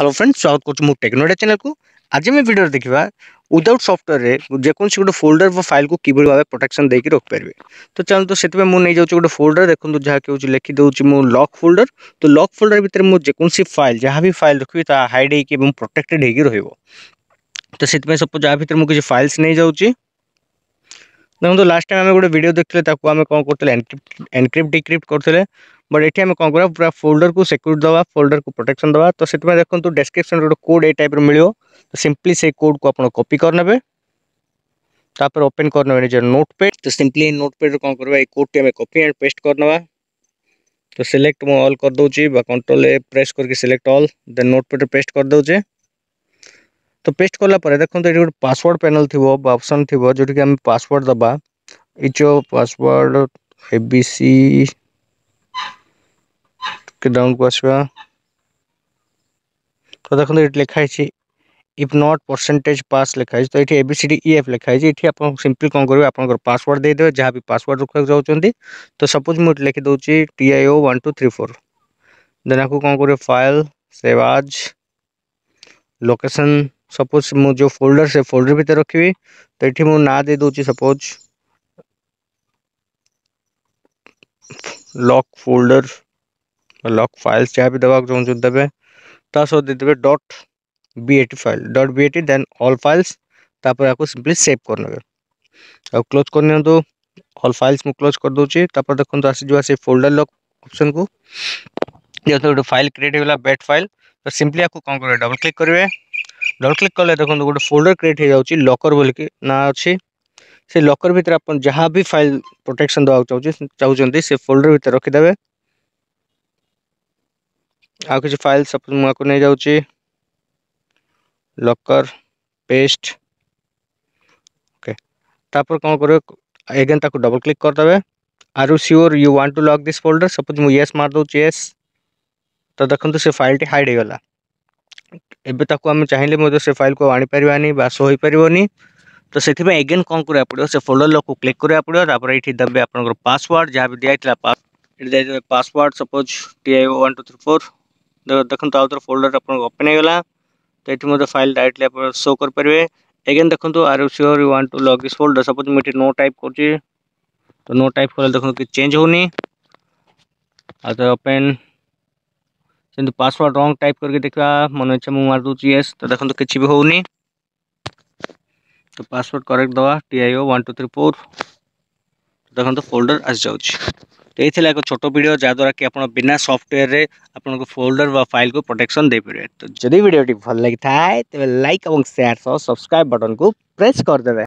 hello friends स्वागत करुँ टेक्नोडा channel को आज आम भिडे देखा विदाउट सफ्टवेयर जो गोटे फोल्डर व फाइल को कि भाव प्रोटेक्शन देकर पारे तो चलो से मुझे गोटे फोल्डर देखो जहाँ कि लिखिदे लक् फोल्डर तो लक फोल्डर भितर मुझे फाइल जहाँ भी फाइल रखी ता हाइड हो प्रोटेक्टेड हो रोह तो से सपोज जहाँ भितर मुझे फाइल्स नहीं जाऊँच देखो लास्ट टाइम आम गोटे भिडियो देखते आम कौन करते एनक्रिप्ट डिक्रिप्ट करते बट ये आम कौन करवा पूरा फोल्डर को सिक्यूरी दवा फोल्डर को प्रोटेक्शन दवा तो से देखो डेस्क्रिप्सन गोटे कोड ये टाइप मिलो तो सिंपली से कोड को आप कपी करने तापर ओपन करने निज नोट पेड तो सिंपली नोट पेड कौन करवा कोड टी कपी एंड पेस्ट करने तो सिलेक्ट मुझे अल करदे कंट्रोल ए प्रेस करके सिलेक्ट अल दे नोट पेड पेस्ट करदे तो पेस्ट कलापर देखो ये गोटे पासवर्ड पैनल थी अप्सन थी जोटि आम पासवर्ड दबा इच password A B C down को आसवा तो देखो ये लिखाई इफ नॉट परसेंटेज पास लिखाई तो ये ए सी डी इफ लिखाई ये आप सिंपल कौन करेंगे आप पासवर्ड देदेव जहाँ भी पासवर्ड रखा चाहते तो सपोज मुझे लिखिदे T I O one two three four then आपको कौन कर फाइल सेवाज लोकेशन सपोज मुझे फोल्डर से फोल्डर भी रखी तो ये मुझे ना दे दूँ suppose lock folder lock files जहाँ भी देवा चाहते देवे dot B dot bat file dot B A T then all files तापर आपको सिंपली सेव करने क्लोज कर अल फाइल्स मुझे क्लोज कर दूसरी देखते आसो से फोल्डर लक अपसन को गोटे फाइल क्रिएट होगा बेट फाइल तो सिंपली आपको कौन करेंगे डबल क्लिक करेंगे डबल क्लिक कले देखते गोटे फोल्डर क्रिएट हो लकर बोल के ना अच्छे से लकर भितर आप जहाँ भी फाइल प्रोटेक्शन देवा चाहते चाहते से फोल्डर भितर रखिदेवे आ कि फाइल सपोज मुझे नहीं लकर पेस्ट ओके तापर कौन कर एगेन ताको डबल क्लिक करदे are you sure you want to lock this folder suppose मु येस मार दो येस तो देखते से फाइल टी हाइड होगा एवं आम चाहिए से फाइल को आनी पारानी बास हो पारे तो से एगेन कौन कर फोल्डर लक क्लिक करा पड़ा ये देवे आप पासवर्ड जहाँ भी दिखाई password suppose T I one two three four ଦେଖନ୍ତୁ ଆଉ ଥରେ ଫୋଲ୍ଡର ଆପଣଙ୍କ ଓପେନ୍ ହେଇଗଲା ତ ଏଠି ମଧ୍ୟ ଫାଇଲ୍ ଡାଇରେକ୍ଟଲି ଆପଣ ଶୋ କରିପାରିବେ ଏଗେନ୍ ଦେଖନ୍ତୁ are you sure you want to log this folder suppose ମୁଁ ଏଠି ନୋ ଟାଇପ୍ କରୁଛି ତ ନୋ ଟାଇପ୍ କଲେ ଦେଖନ୍ତୁ କିଛି ଚେଞ୍ଜ ହେଉନି ଆଉ ଥରେ ଓପେନ୍ ସେମିତି ପାସୱାର୍ଡ଼ ରଙ୍ଗ ଟାଇପ୍ କରିକି ଦେଖିବା ମନେ ଇଚ୍ଛା ମୁଁ ମାରିଦେଉଛି ୟେସ୍ ତ ଦେଖନ୍ତୁ କିଛି ବି ହେଉନି तो पासवर्ड करेक्ट दवा T I O one two three four देखो तो फोल्डर आसी जाऊँगी यही एक छोट भिड जहाद्वारा कि आप बिना सफ्टवेयर में आपको फोल्डर व फाइल को प्रोटेक्शन दे पारे तो जदि भिडी भल लगी तेज लाइक और सेयार सह सब्सक्राइब बटन को प्रेस करदे